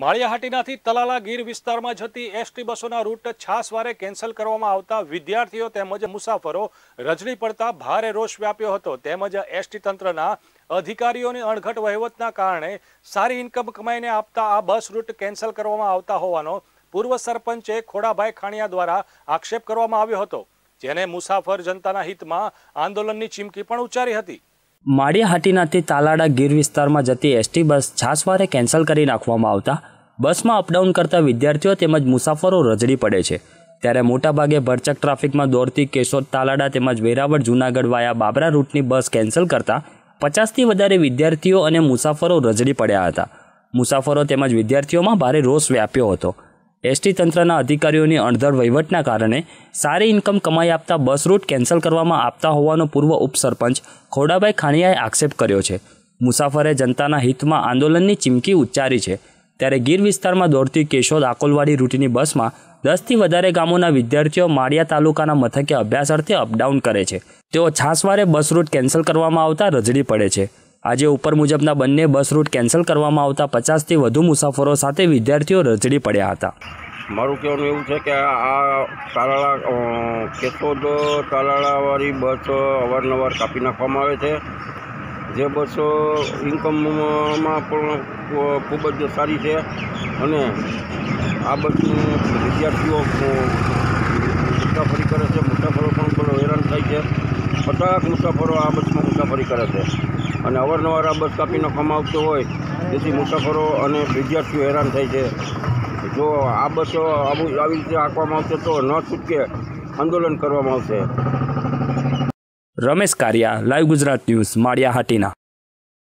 માળિયાહાટીનાથી તલાલા ગીર વિસ્તારમાં જતી એસટી બસોના રૂટ છાસવારે કેન્સલ કરવામાં આવતા વિદ્યાર્થીઓ તેમજ મુસાફરો રજડી પડતા ભારે રોષ વ્યાપ્યો હતો તેમજ એસટી તંત્રના અધિકારીઓની અણઘટ વહીવટના કારણે સારી ઇન્કમ કમાઈને આપતા આ બસ રૂટ કેન્સલ કરવામાં આવતા હોવાનો પૂર્વ સરપંચે ખોડાભાઈ ખાણિયા દ્વારા આક્ષેપ કરવામાં આવ્યો હતો જેને મુસાફર જનતાના હિતમાં આંદોલનની ચીમકી પણ ઉચ્ચારી હતી માળિયાહાટીનાથી તાલાડા ગીર વિસ્તારમાં જતી એસટી બસ છાસવારે કેન્સલ કરી નાખવામાં આવતા બસમાં અપડાઉન કરતા વિદ્યાર્થીઓ તેમજ મુસાફરો રજડી પડે છે ત્યારે મોટાભાગે ભરચક ટ્રાફિકમાં દોડતી કેશોદ તાલાડા તેમજ વેરાવળ જૂનાગઢ વાયા બાબરા રૂટની બસ કેન્સલ કરતા પચાસથી વધારે વિદ્યાર્થીઓ અને મુસાફરો રજડી પડ્યા હતા મુસાફરો તેમજ વિદ્યાર્થીઓમાં ભારે રોષ વ્યાપ્યો હતો એસટી તંત્રના અધિકારીઓની અણધડ વહીવટના કારણે સારી ઇન્કમ કમાઈ આપતા બસ રૂટ કેન્સલ કરવામાં આપતા હોવાનો પૂર્વ ઉપસરપંચ ખોડાભાઈ ખાણિયાએ આક્ષેપ કર્યો છે મુસાફરે જનતાના હિતમાં આંદોલનની ચીમકી ઉચ્ચારી છે ત્યારે ગીર વિસ્તારમાં દોડતી કેશોદ આકોલવાડી રૂટની બસમાં દસથી વધારે ગામોના વિદ્યાર્થીઓ માળિયા તાલુકાના મથકે અભ્યાસ અર્થે અપડાઉન કરે છે તેઓ છાસવારે બસ રૂટ કેન્સલ કરવામાં આવતા રજડી પડે છે આજે ઉપર મુજબના બંને બસ રૂટ કેન્સલ કરવામાં આવતા પચાસથી વધુ મુસાફરો સાથે વિદ્યાર્થીઓ રજડી પડ્યા હતા મારું કહેવાનું એવું છે કે આ તાલાળા કેશોદ તાલાળાવાળી બસ અવારનવાર કાપી નાખવામાં આવે છે જે બસો ઇન્કમમાં પણ ખૂબ જ સારી છે અને આ બસનું વિદ્યાર્થીઓ મુસાફરી કરે છે મુસાફરો પણ હેરાન થાય છે પચાસ મુસાફરો આ બસમાં મુસાફરી કરે છે અને અવારનવાર આ બસ કાપીનો કમાવતો હોય તેથી મુસાફરો અને વિદ્યાર્થીઓ હેરાન થાય છે જો આ બસ આવી આવી રીતે આપવામાં આવશે તો ન છૂટકે આંદોલન કરવામાં આવશે રમેશ કારિયા લાઈવ ગુજરાત ન્યૂઝ માળિયા હાટીના